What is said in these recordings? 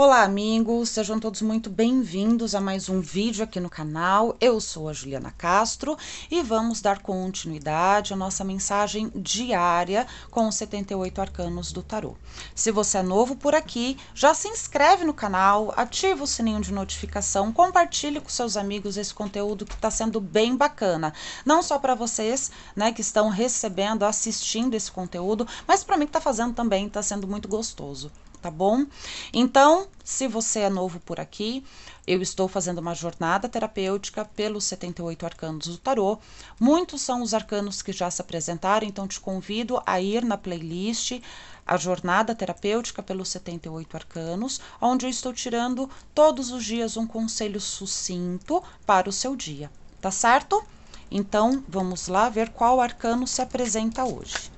Olá, amigos! Sejam todos muito bem-vindos a mais um vídeo aqui no canal. Eu sou a Juliana Castro e vamos dar continuidade à nossa mensagem diária com os 78 arcanos do tarô. Se você é novo por aqui, já se inscreve no canal, ativa o sininho de notificação, compartilhe com seus amigos esse conteúdo que está sendo bem bacana. Não só para vocês né, que estão recebendo, assistindo esse conteúdo, mas para mim que está fazendo também, está sendo muito gostoso tá bom? Então, se você é novo por aqui, eu estou fazendo uma jornada terapêutica pelos 78 arcanos do tarô. Muitos são os arcanos que já se apresentaram, então te convido a ir na playlist a jornada terapêutica pelos 78 arcanos, onde eu estou tirando todos os dias um conselho sucinto para o seu dia, tá certo? Então, vamos lá ver qual arcano se apresenta hoje.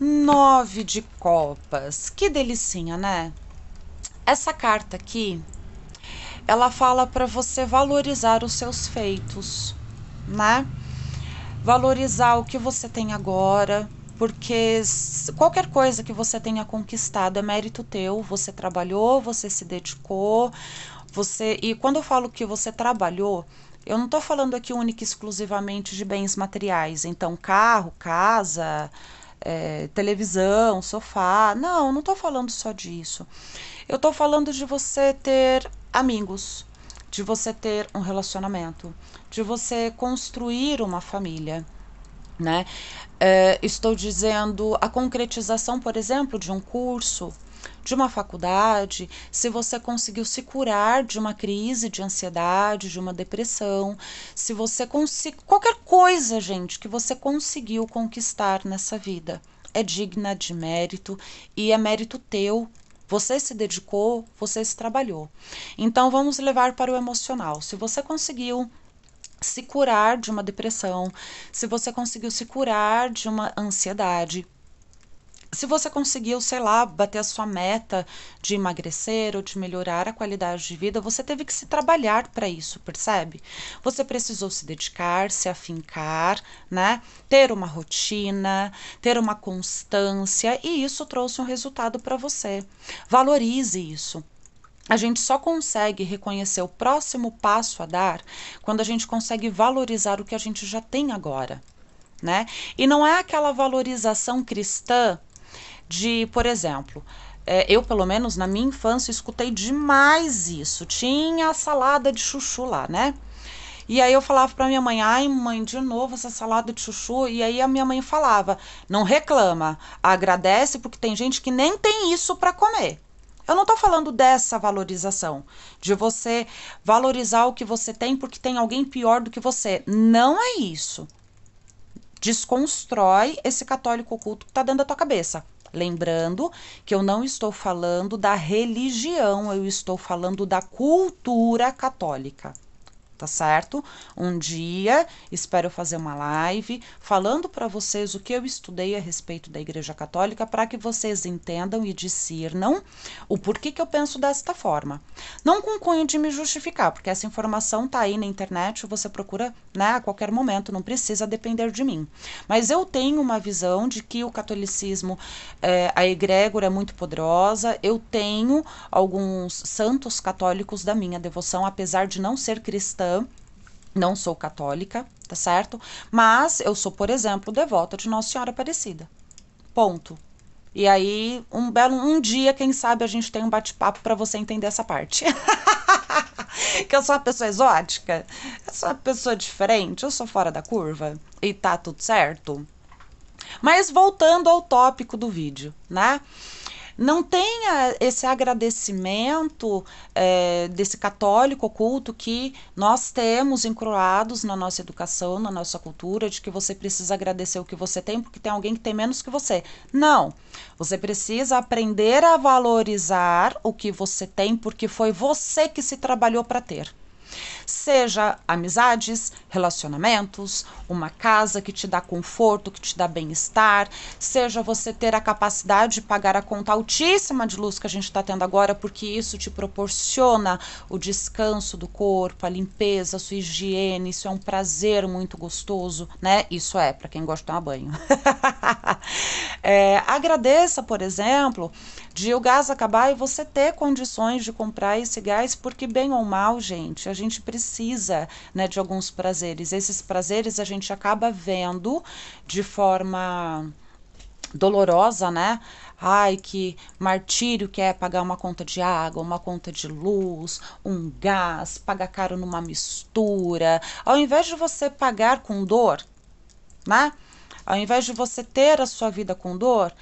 Nove de copas. Que delicinha, né? Essa carta aqui, ela fala para você valorizar os seus feitos, né? Valorizar o que você tem agora, porque qualquer coisa que você tenha conquistado é mérito teu, você trabalhou, você se dedicou, você e quando eu falo que você trabalhou, eu não estou falando aqui única e exclusivamente de bens materiais, então carro, casa, é, televisão, sofá. Não, não estou falando só disso. Eu estou falando de você ter amigos, de você ter um relacionamento, de você construir uma família. Né? É, estou dizendo a concretização, por exemplo, de um curso, de uma faculdade, se você conseguiu se curar de uma crise de ansiedade, de uma depressão, se você conseguiu. qualquer coisa, gente, que você conseguiu conquistar nessa vida. É digna de mérito e é mérito teu você se dedicou, você se trabalhou. Então vamos levar para o emocional. Se você conseguiu se curar de uma depressão, se você conseguiu se curar de uma ansiedade, se você conseguiu, sei lá, bater a sua meta de emagrecer ou de melhorar a qualidade de vida, você teve que se trabalhar para isso, percebe? Você precisou se dedicar, se afincar, né? Ter uma rotina, ter uma constância e isso trouxe um resultado para você. Valorize isso. A gente só consegue reconhecer o próximo passo a dar quando a gente consegue valorizar o que a gente já tem agora. Né? E não é aquela valorização cristã de, por exemplo, é, eu, pelo menos na minha infância, escutei demais isso. Tinha a salada de chuchu lá, né? E aí eu falava para minha mãe: "Ai, mãe, de novo essa salada de chuchu". E aí a minha mãe falava: "Não reclama, agradece porque tem gente que nem tem isso para comer". Eu não estou falando dessa valorização, de você valorizar o que você tem porque tem alguém pior do que você. Não é isso. Desconstrói esse católico oculto que está dentro da tua cabeça. Lembrando que eu não estou falando da religião, eu estou falando da cultura católica tá certo? Um dia espero fazer uma live falando para vocês o que eu estudei a respeito da Igreja Católica para que vocês entendam e discernam o porquê que eu penso desta forma. Não com cunho de me justificar, porque essa informação tá aí na internet, você procura, né, a qualquer momento, não precisa depender de mim. Mas eu tenho uma visão de que o catolicismo, é, a egrégora é muito poderosa. Eu tenho alguns santos católicos da minha devoção, apesar de não ser cristã cristã, não sou católica, tá certo? Mas eu sou, por exemplo, devota de Nossa Senhora Aparecida. Ponto. E aí, um belo um dia, quem sabe a gente tem um bate-papo para você entender essa parte. que eu sou uma pessoa exótica, eu sou uma pessoa diferente, eu sou fora da curva e tá tudo certo. Mas voltando ao tópico do vídeo, né? não tenha esse agradecimento é, desse católico oculto que nós temos encroados na nossa educação, na nossa cultura, de que você precisa agradecer o que você tem porque tem alguém que tem menos que você. Não. Você precisa aprender a valorizar o que você tem porque foi você que se trabalhou para ter. Seja amizades, relacionamentos, uma casa que te dá conforto, que te dá bem-estar, seja você ter a capacidade de pagar a conta altíssima de luz que a gente está tendo agora, porque isso te proporciona o descanso do corpo, a limpeza, a sua higiene, isso é um prazer muito gostoso, né? Isso é, para quem gosta de tomar banho. é, agradeça, por exemplo, de o gás acabar e você ter condições de comprar esse gás, porque bem ou mal, gente, a gente precisa né, de alguns prazeres. Esses prazeres a gente acaba vendo de forma dolorosa, né? Ai, que martírio que é pagar uma conta de água, uma conta de luz, um gás, pagar caro numa mistura. Ao invés de você pagar com dor, né? Ao invés de você ter a sua vida com dor,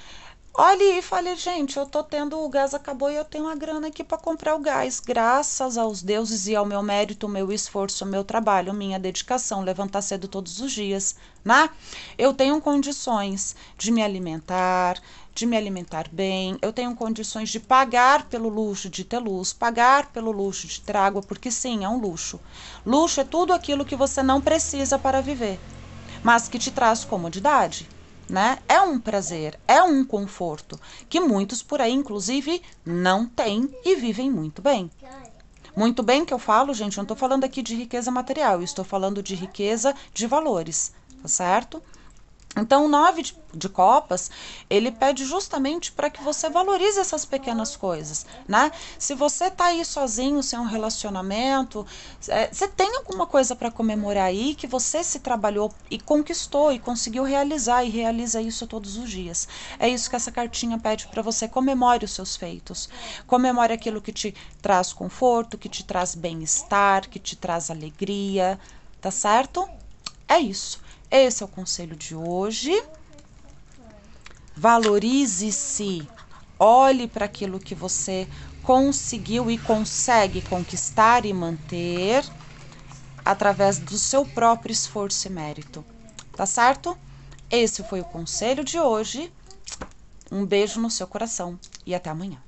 olhe e fale, gente, eu tô tendo o gás acabou e eu tenho uma grana aqui para comprar o gás. Graças aos deuses e ao meu mérito, meu esforço, meu trabalho, minha dedicação, levantar cedo todos os dias, né? Eu tenho condições de me alimentar, de me alimentar bem, eu tenho condições de pagar pelo luxo de ter luz, pagar pelo luxo de ter água, porque sim, é um luxo. Luxo é tudo aquilo que você não precisa para viver, mas que te traz comodidade né? É um prazer, é um conforto que muitos por aí, inclusive, não têm e vivem muito bem. Muito bem que eu falo, gente, não estou falando aqui de riqueza material, estou falando de riqueza de valores, tá certo? Então, o nove de, de, copas, ele pede justamente para que você valorize essas pequenas coisas, né? Se você tá aí sozinho, sem um relacionamento, é, você tem alguma coisa para comemorar aí que você se trabalhou e conquistou e conseguiu realizar e realiza isso todos os dias. É isso que essa cartinha pede para você, comemore os seus feitos. Comemore aquilo que te traz conforto, que te traz bem-estar, que te traz alegria, tá certo? É isso. Esse é o conselho de hoje. Valorize-se. Olhe para aquilo que você conseguiu e consegue conquistar e manter através do seu próprio esforço e mérito. Tá certo? Esse foi o conselho de hoje. Um beijo no seu coração e até amanhã.